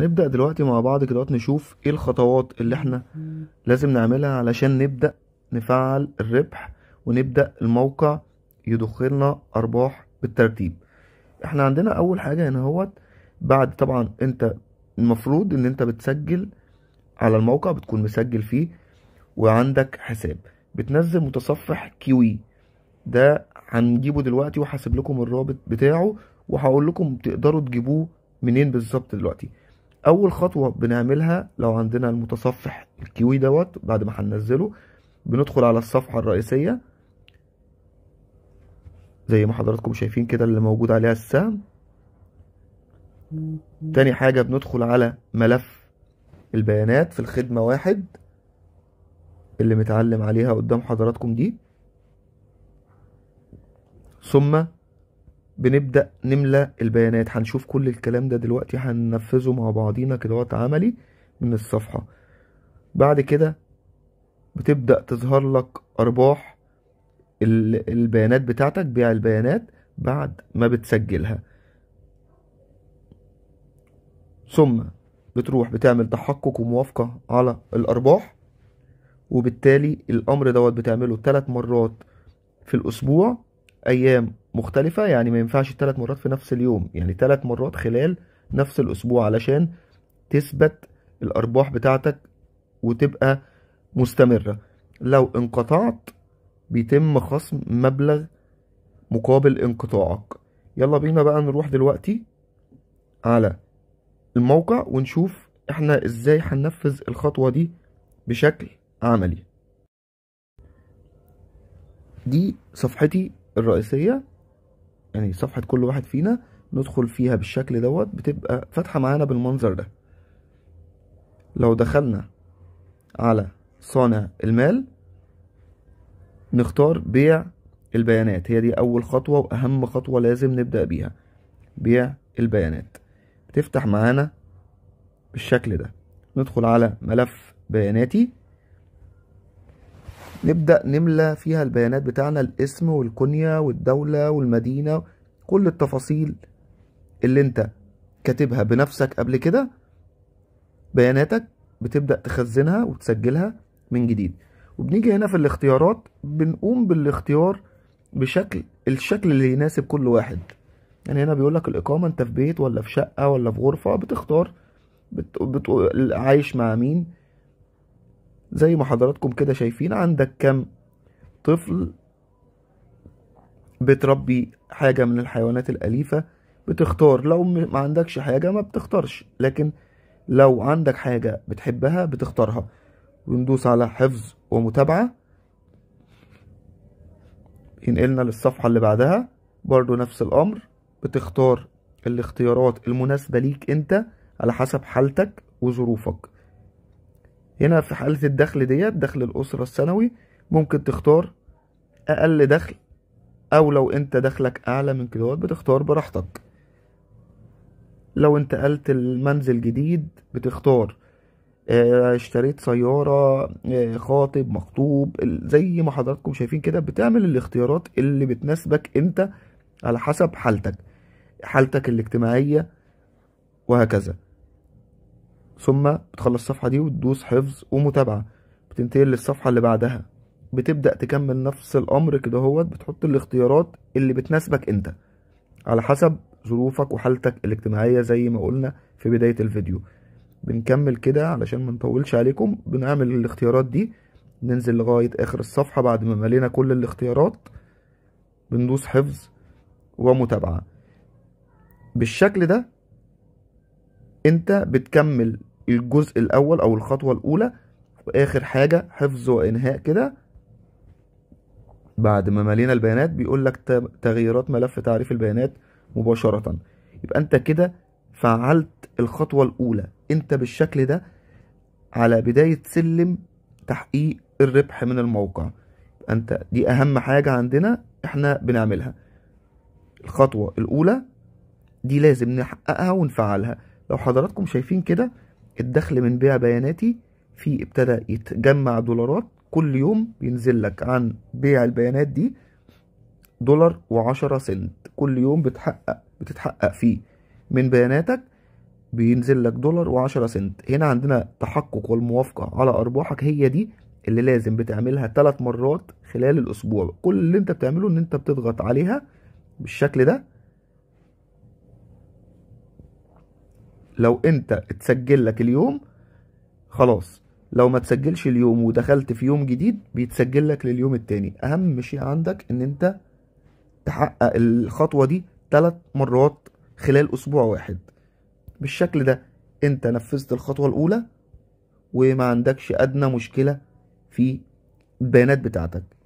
هنبدأ دلوقتي مع بعض كده نشوف ايه الخطوات اللي احنا لازم نعملها علشان نبدأ نفعل الربح ونبدأ الموقع لنا أرباح بالترتيب احنا عندنا أول حاجة هنا اهوت بعد طبعا انت المفروض ان انت بتسجل على الموقع بتكون مسجل فيه وعندك حساب بتنزل متصفح كيوي ده هنجيبه دلوقتي وهسيب لكم الرابط بتاعه وهقول لكم تقدروا تجيبوه منين بالظبط دلوقتي اول خطوه بنعملها لو عندنا المتصفح الكيوي دوت بعد ما هننزله بندخل على الصفحه الرئيسيه زي ما حضراتكم شايفين كده اللي موجود عليها السهم تاني حاجه بندخل على ملف البيانات في الخدمه واحد اللي متعلم عليها قدام حضراتكم دي ثم بنبدا نملى البيانات هنشوف كل الكلام ده دلوقتي هننفذه مع بعضينا كدهوت عملي من الصفحه بعد كده بتبدا تظهر لك ارباح البيانات بتاعتك بيع البيانات بعد ما بتسجلها ثم بتروح بتعمل تحقق وموافقة على الأرباح وبالتالي الأمر دوت بتعمله ثلاث مرات في الأسبوع أيام مختلفة يعني ما ينفعش ثلاث مرات في نفس اليوم يعني ثلاث مرات خلال نفس الأسبوع علشان تثبت الأرباح بتاعتك وتبقى مستمرة لو انقطعت بيتم خصم مبلغ مقابل انقطاعك يلا بينا بقى نروح دلوقتي على الموقع ونشوف احنا ازاي هننفذ الخطوة دي بشكل عملي دي صفحتي الرئيسية يعني صفحة كل واحد فينا ندخل فيها بالشكل دوت بتبقى فاتحة معانا بالمنظر ده لو دخلنا على صانع المال نختار بيع البيانات هي دي أول خطوة وأهم خطوة لازم نبدأ بيها بيع البيانات بتفتح معانا بالشكل ده ندخل على ملف بياناتي نبدأ نملى فيها البيانات بتاعنا الاسم والكنية والدولة والمدينة كل التفاصيل اللي انت كاتبها بنفسك قبل كده بياناتك بتبدأ تخزنها وتسجلها من جديد وبنيجي هنا في الاختيارات بنقوم بالاختيار بشكل الشكل اللي يناسب كل واحد يعني هنا بيقول لك الإقامة أنت في بيت ولا في شقة ولا في غرفة بتختار بت... بت... عايش مع مين زي ما حضراتكم كده شايفين عندك كم طفل بتربي حاجة من الحيوانات الأليفة بتختار لو ما عندكش حاجة ما بتختارش لكن لو عندك حاجة بتحبها بتختارها وندوس على حفظ ومتابعة ينقلنا للصفحة اللي بعدها برضو نفس الأمر بتختار الاختيارات المناسبة ليك انت على حسب حالتك وظروفك هنا في حالة الدخل ديت دخل الأسرة السنوي ممكن تختار أقل دخل أو لو أنت دخلك أعلى من كده بتختار براحتك لو انتقلت المنزل جديد بتختار آه، اشتريت سيارة آه، خاطب مخطوب زي ما حضراتكم شايفين كده بتعمل الاختيارات اللي بتناسبك انت على حسب حالتك حالتك الاجتماعية وهكذا ثم بتخلص الصفحة دي وتدوس حفظ ومتابعة بتنتقل للصفحة اللي بعدها بتبدأ تكمل نفس الأمر كده هوت بتحط الاختيارات اللي بتناسبك أنت على حسب ظروفك وحالتك الاجتماعية زي ما قلنا في بداية الفيديو بنكمل كده علشان ما نطولش عليكم بنعمل الاختيارات دي ننزل لغاية آخر الصفحة بعد ما ملينا كل الاختيارات بندوس حفظ ومتابعة بالشكل ده انت بتكمل الجزء الاول او الخطوه الاولى واخر حاجه حفظ وانهاء كده بعد ما ملينا البيانات بيقول لك تغييرات ملف تعريف البيانات مباشره يبقى انت كده فعلت الخطوه الاولى انت بالشكل ده على بدايه سلم تحقيق الربح من الموقع انت دي اهم حاجه عندنا احنا بنعملها الخطوه الاولى دي لازم نحققها ونفعلها لو حضراتكم شايفين كده الدخل من بيع بياناتي في ابتدى يتجمع دولارات كل يوم بينزل لك عن بيع البيانات دي دولار وعشرة سنت كل يوم بتحقق بتتحقق فيه من بياناتك بينزل لك دولار وعشرة سنت هنا عندنا تحقق والموافقة على أرباحك هي دي اللي لازم بتعملها ثلاث مرات خلال الأسبوع كل اللي انت بتعمله ان انت بتضغط عليها بالشكل ده لو انت اتسجل لك اليوم خلاص لو ما تسجلش اليوم ودخلت في يوم جديد بيتسجل لك لليوم التاني اهم شيء عندك ان انت تحقق الخطوه دي ثلاث مرات خلال اسبوع واحد بالشكل ده انت نفذت الخطوه الاولى وما عندكش ادنى مشكله في البيانات بتاعتك